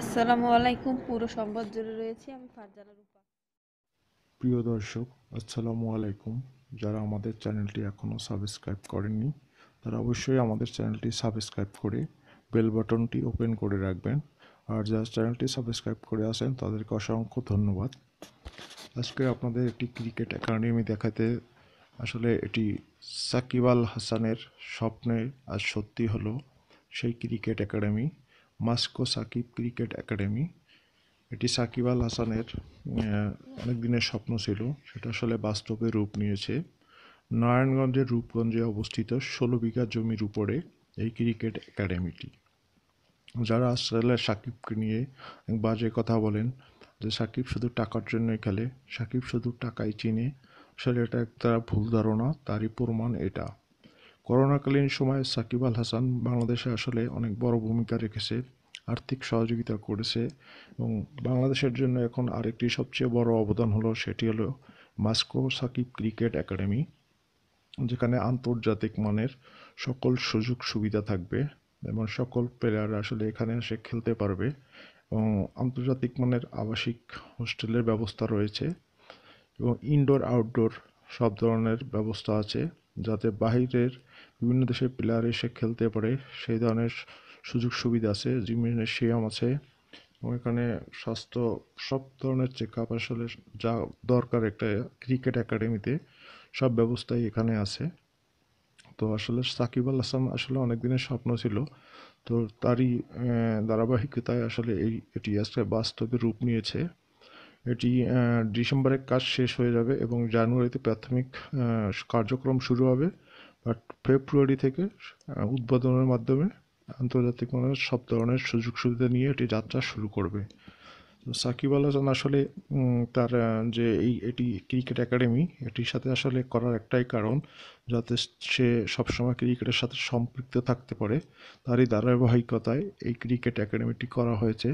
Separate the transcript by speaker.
Speaker 1: আসসালামু আলাইকুম পুরো সংবাদ জুড়ে রয়েছি আমি ফারজানা রূপা প্রিয় দর্শক আসসালামু আলাইকুম যারা আমাদের চ্যানেলটি এখনও সাবস্ক্রাইব করেননি তারা অবশ্যই আমাদের চ্যানেলটি সাবস্ক্রাইব করে বেল বাটনটি ওপেন করে রাখবেন আর যারা চ্যানেলটি সাবস্ক্রাইব করে আসেন তাদেরকে অসংখ্য ধন্যবাদ আজকে আপনাদের একটি ক্রিকেট একাডেমি দেখাতে আসলে এটি সাকিব আল হাসানের স্বপ্নের আজ সত্যি হলো সেই ক্রিকেট একাডেমি মাস্কো সাকিব ক্রিকেট একাডেমি এটি সাকিব আল হাসানের অনেক দিনের স্বপ্ন ছিল সেটা আসলে বাস্তবে রূপ নিয়েছে নারায়ণগঞ্জের রূপগঞ্জে অবস্থিত ষোলো বিঘা জমির উপরে এই ক্রিকেট একাডেমিটি যারা আসলে সাকিবকে নিয়ে বাজে কথা বলেন যে সাকিব শুধু টাকার জন্যই খেলে সাকিব শুধু টাকাই চিনে আসলে এটা একটা ভুল ধারণা তারই প্রমাণ এটা করোনাকালীন সময়ে সাকিব আল হাসান বাংলাদেশে আসলে অনেক বড় ভূমিকা রেখেছে আর্থিক সহযোগিতা করেছে এবং বাংলাদেশের জন্য এখন আরেকটি সবচেয়ে বড় অবদান হলো সেটি হলো মাস্কো সাকিব ক্রিকেট একাডেমি যেখানে আন্তর্জাতিক মানের সকল সুযোগ সুবিধা থাকবে এবং সকল প্লেয়ার আসলে এখানে এসে খেলতে পারবে এবং আন্তর্জাতিক মানের আবাসিক হোস্টেলের ব্যবস্থা রয়েছে এবং ইনডোর আউটডোর সব ধরনের ব্যবস্থা আছে যাতে বাহিরের বিভিন্ন দেশের প্লেয়ার এসে খেলতে পারে সেই ধরনের সুযোগ সুবিধা আছে জিমনেশিয়াম আছে এবং এখানে স্বাস্থ্য সব ধরনের চেক আপ আসলে যা দরকার একটা ক্রিকেট একাডেমিতে সব ব্যবস্থাই এখানে আছে তো আসলে সাকিব আল হাসান আসলে অনেক দিনের স্বপ্ন ছিল তো তারই ধারাবাহিকতায় আসলে এই এটি আজকে বাস্তবে রূপ নিয়েছে এটি ডিসেম্বরে কাজ শেষ হয়ে যাবে এবং জানুয়ারিতে প্রাথমিক কার্যক্রম শুরু হবে বাট ফেব্রুয়ারি থেকে উদ্বোধনের মাধ্যমে আন্তর্জাতিক মানের সব ধরনের সুযোগ সুবিধা নিয়ে এটি যাত্রা শুরু করবে সাকিব আল হাসান আসলে তার যে এই এটি ক্রিকেট একাডেমি এটির সাথে আসলে করার একটাই কারণ যাতে সে সবসময় ক্রিকেটের সাথে সম্পৃক্ত থাকতে পারে তারই ধারাবাহিকতায় এই ক্রিকেট একাডেমিটি করা হয়েছে